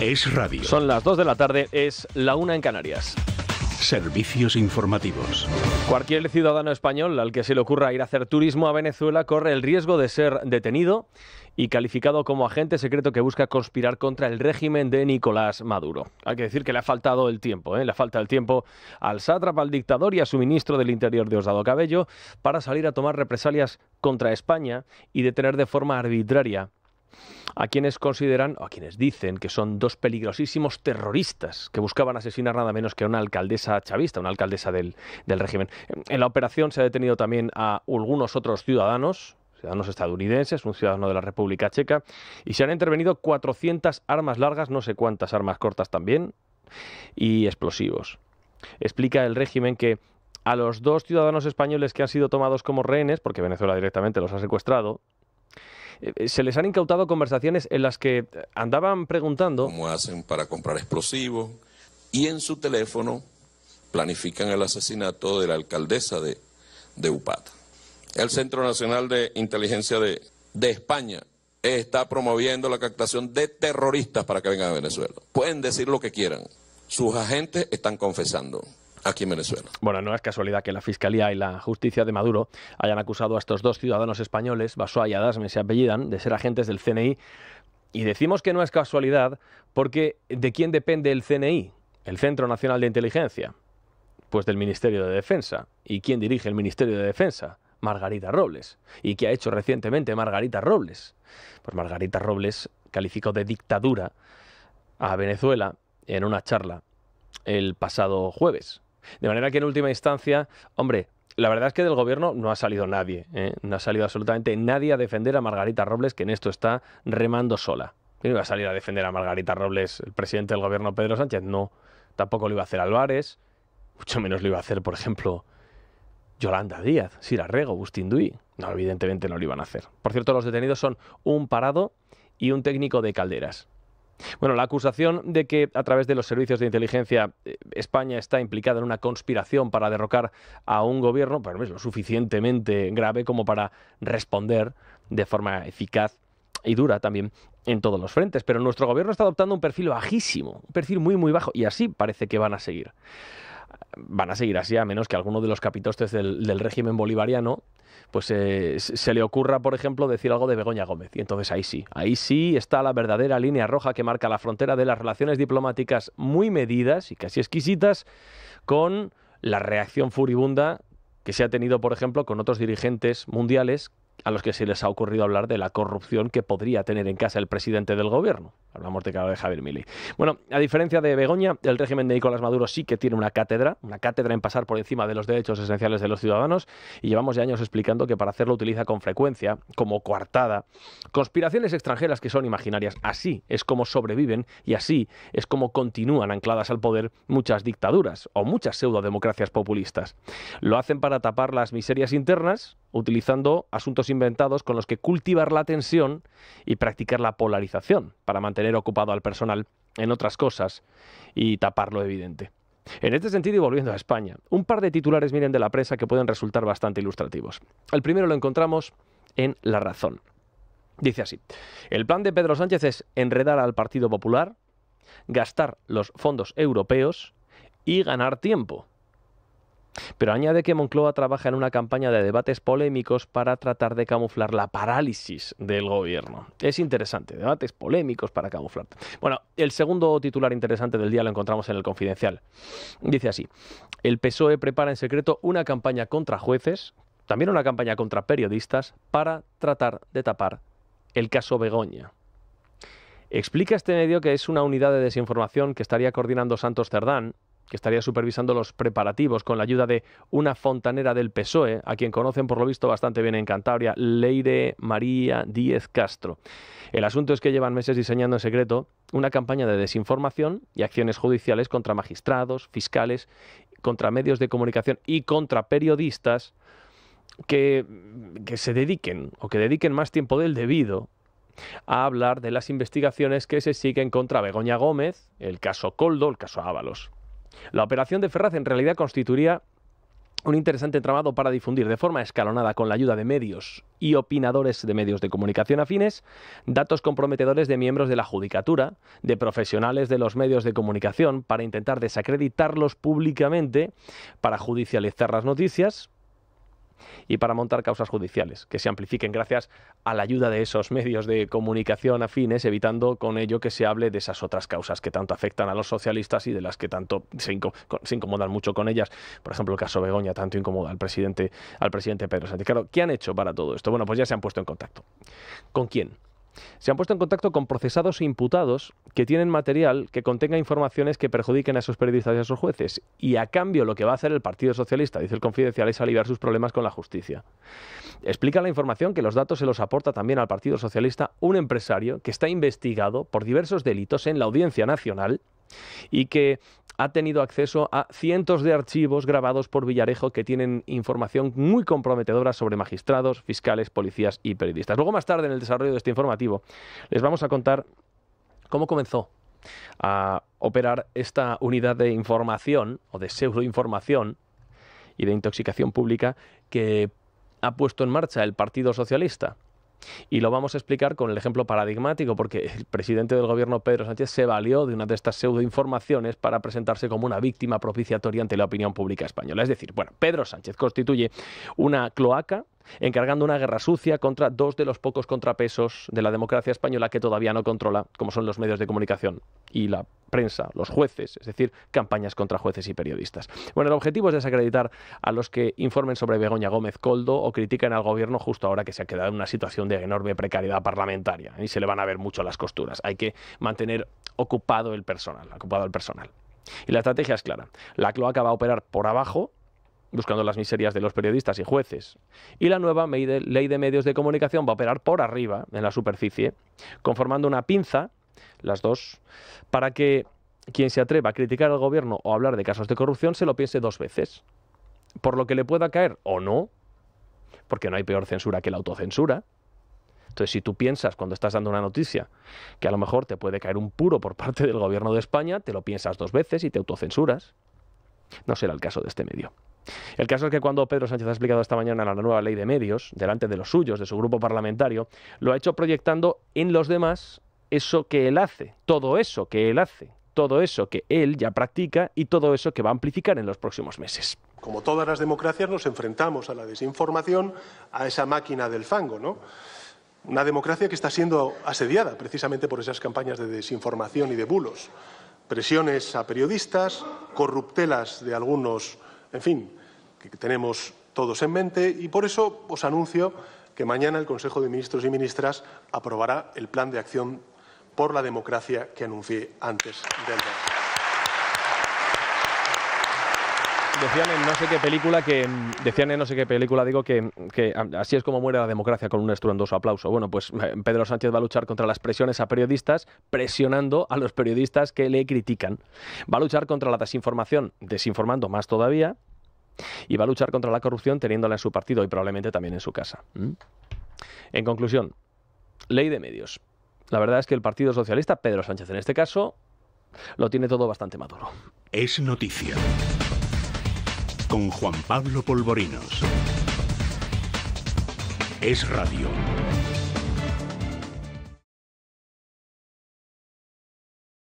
Es radio. Son las 2 de la tarde, es la 1 en Canarias. Servicios informativos. Cualquier ciudadano español al que se le ocurra ir a hacer turismo a Venezuela corre el riesgo de ser detenido y calificado como agente secreto que busca conspirar contra el régimen de Nicolás Maduro. Hay que decir que le ha faltado el tiempo, ¿eh? le falta el tiempo al sátrapa, al dictador y a su ministro del Interior, de Diosdado Cabello, para salir a tomar represalias contra España y detener de forma arbitraria a quienes consideran o a quienes dicen que son dos peligrosísimos terroristas que buscaban asesinar nada menos que a una alcaldesa chavista, una alcaldesa del, régimen. En la operación se ha detenido también a algunos otros ciudadanos, ciudadanos estadounidenses, un ciudadano de la República Checa, y se han intervenido 400 armas largas, no sé cuántas armas cortas también, y explosivos. Explica el régimen que a los dos ciudadanos españoles que han sido tomados como rehenes, porque Venezuela directamente los ha secuestrado, eh, eh, se les han incautado conversaciones en las que eh, andaban preguntando... ¿Cómo hacen para comprar explosivos? Y en su teléfono planifican el asesinato de la alcaldesa de, UPAT. El Centro Nacional de Inteligencia de España está promoviendo la captación de terroristas para que vengan a Venezuela. Pueden decir lo que quieran. Sus agentes están confesando aquí en Venezuela. Bueno, no es casualidad que la Fiscalía y la Justicia de Maduro hayan acusado a estos dos ciudadanos españoles, Basoa y Adasme se apellidan, de ser agentes del CNI. Y decimos que no es casualidad porque ¿de quién depende el CNI? El Centro Nacional de Inteligencia. Pues del Ministerio de Defensa. ¿Y quién dirige el Ministerio de Defensa? Margarita Robles. ¿Y qué ha hecho recientemente Margarita Robles? Pues Margarita Robles calificó de dictadura a Venezuela en una charla el pasado jueves. De manera que en última instancia, hombre, la verdad es que del gobierno no ha salido nadie, ¿eh? no ha salido absolutamente nadie a defender a Margarita Robles, que en esto está remando sola. ¿Quién iba a salir a defender a Margarita Robles, el presidente del gobierno Pedro Sánchez? No. Tampoco lo iba a hacer Álvarez, mucho menos lo iba a hacer, por ejemplo, Yolanda Díaz, Sira Rego, Agustín Duy. No, evidentemente no lo iban a hacer. Por cierto, los detenidos son un parado y un técnico de calderas. Bueno, la acusación de que a través de los servicios de inteligencia eh, España está implicada en una conspiración para derrocar a un gobierno, pero es lo suficientemente grave como para responder de forma eficaz y dura también en todos los frentes. Pero nuestro gobierno está adoptando un perfil bajísimo, un perfil muy, muy bajo, y así parece que van a seguir van a seguir así, a menos que alguno de los capitostes del, régimen bolivariano pues eh, se le ocurra, por ejemplo, decir algo de Begoña Gómez. Y entonces ahí sí, ahí sí está la verdadera línea roja que marca la frontera de las relaciones diplomáticas muy medidas y casi exquisitas con la reacción furibunda que se ha tenido, por ejemplo, con otros dirigentes mundiales a los que se les ha ocurrido hablar de la corrupción que podría tener en casa el presidente del gobierno. Hablamos de claro de Javier Mili. Bueno, a diferencia de Begoña, el régimen de Nicolás Maduro sí que tiene una cátedra, una cátedra en pasar por encima de los derechos esenciales de los ciudadanos, y llevamos ya años explicando que para hacerlo utiliza con frecuencia, como coartada, conspiraciones extranjeras que son imaginarias. Así es como sobreviven y así es como continúan ancladas al poder muchas dictaduras o muchas pseudodemocracias populistas. Lo hacen para tapar las miserias internas, utilizando asuntos inventados con los que cultivar la tensión y practicar la polarización para mantener ocupado al personal en otras cosas y tapar lo evidente. En este sentido, y volviendo a España, un par de titulares miren de la prensa que pueden resultar bastante ilustrativos. El primero lo encontramos en La Razón. Dice así, el plan de Pedro Sánchez es enredar al Partido Popular, gastar los fondos europeos y ganar tiempo. Pero añade que Moncloa trabaja en una campaña de debates polémicos para tratar de camuflar la parálisis del gobierno. Es interesante, debates polémicos para camuflar. Bueno, el segundo titular interesante del día lo encontramos en el Confidencial. Dice así, el PSOE prepara en secreto una campaña contra jueces, también una campaña contra periodistas, para tratar de tapar el caso Begoña. Explica este medio que es una unidad de desinformación que estaría coordinando Santos Cerdán, que estaría supervisando los preparativos con la ayuda de una fontanera del PSOE, a quien conocen por lo visto bastante bien en Cantabria, Leire María Díez Castro. El asunto es que llevan meses diseñando en secreto una campaña de desinformación y acciones judiciales contra magistrados, fiscales, contra medios de comunicación y contra periodistas que, que se dediquen o que dediquen más tiempo del debido a hablar de las investigaciones que se siguen contra Begoña Gómez, el caso Coldo, el caso Ábalos. La operación de Ferraz en realidad constituiría un interesante tramado para difundir de forma escalonada con la ayuda de medios y opinadores de medios de comunicación afines datos comprometedores de miembros de la judicatura, de profesionales de los medios de comunicación, para intentar desacreditarlos públicamente, para judicializar las noticias, y para montar causas judiciales, que se amplifiquen gracias a la ayuda de esos medios de comunicación afines, evitando con ello que se hable de esas otras causas que tanto afectan a los socialistas y de las que tanto se, incomodan mucho con ellas. Por ejemplo, el caso Begoña tanto incomoda al presidente, al presidente Pedro Sánchez. Claro, ¿qué han hecho para todo esto? Bueno, pues ya se han puesto en contacto. ¿Con quién? Se han puesto en contacto con procesados e imputados que tienen material que contenga informaciones que perjudiquen a esos periodistas y a esos jueces. Y a cambio lo que va a hacer el Partido Socialista, dice el Confidencial, es aliviar sus problemas con la justicia. Explica la información que los datos se los aporta también al Partido Socialista un empresario que está investigado por diversos delitos en la Audiencia Nacional y que ha tenido acceso a cientos de archivos grabados por Villarejo que tienen información muy comprometedora sobre magistrados, fiscales, policías y periodistas. Luego más tarde en el desarrollo de este informativo les vamos a contar cómo comenzó a operar esta unidad de información o de pseudoinformación y de intoxicación pública que ha puesto en marcha el Partido Socialista y lo vamos a explicar con el ejemplo paradigmático, porque el presidente del gobierno Pedro Sánchez se valió de una de estas pseudoinformaciones para presentarse como una víctima propiciatoria ante la opinión pública española. Es decir, bueno, Pedro Sánchez constituye una cloaca encargando una guerra sucia contra dos de los pocos contrapesos de la democracia española que todavía no controla, como son los medios de comunicación y la prensa, los jueces, es decir, campañas contra jueces y periodistas. Bueno, el objetivo es desacreditar a los que informen sobre Begoña Gómez Coldo o critican al gobierno justo ahora que se ha quedado en una situación de enorme precariedad parlamentaria ¿eh? y se le van a ver mucho las costuras. Hay que mantener ocupado el personal, ocupado el personal. Y la estrategia es clara. La cloaca va a operar por abajo buscando las miserias de los periodistas y jueces. Y la nueva ley de medios de comunicación va a operar por arriba, en la superficie, conformando una pinza, las dos, para que quien se atreva a criticar al gobierno o hablar de casos de corrupción se lo piense dos veces. Por lo que le pueda caer o no, porque no hay peor censura que la autocensura. Entonces, si tú piensas cuando estás dando una noticia que a lo mejor te puede caer un puro por parte del gobierno de España, te lo piensas dos veces y te autocensuras. No será el caso de este medio. El caso es que cuando Pedro Sánchez ha explicado esta mañana la nueva ley de medios, delante de los suyos, de su grupo parlamentario, lo ha hecho proyectando en los demás eso que él hace, todo eso que él hace, todo eso que él ya practica y todo eso que va a amplificar en los próximos meses. Como todas las democracias nos enfrentamos a la desinformación, a esa máquina del fango, ¿no? Una democracia que está siendo asediada precisamente por esas campañas de desinformación y de bulos, presiones a periodistas, corruptelas de algunos en fin, que tenemos todos en mente y por eso os anuncio que mañana el Consejo de Ministros y Ministras aprobará el plan de acción por la democracia que anuncié antes del día. decían en no sé qué película que decían no sé qué película digo que, así es como muere la democracia con un estruendoso aplauso. Bueno, pues eh, Pedro Sánchez va a luchar contra las presiones a periodistas presionando a los periodistas que le critican. Va a luchar contra la desinformación desinformando más todavía y va a luchar contra la corrupción teniéndola en su partido y probablemente también en su casa. ¿Mm? En conclusión, ley de medios. La verdad es que el Partido Socialista, Pedro Sánchez en este caso, lo tiene todo bastante maduro. Es noticia con Juan Pablo Polvorinos. Es Radio.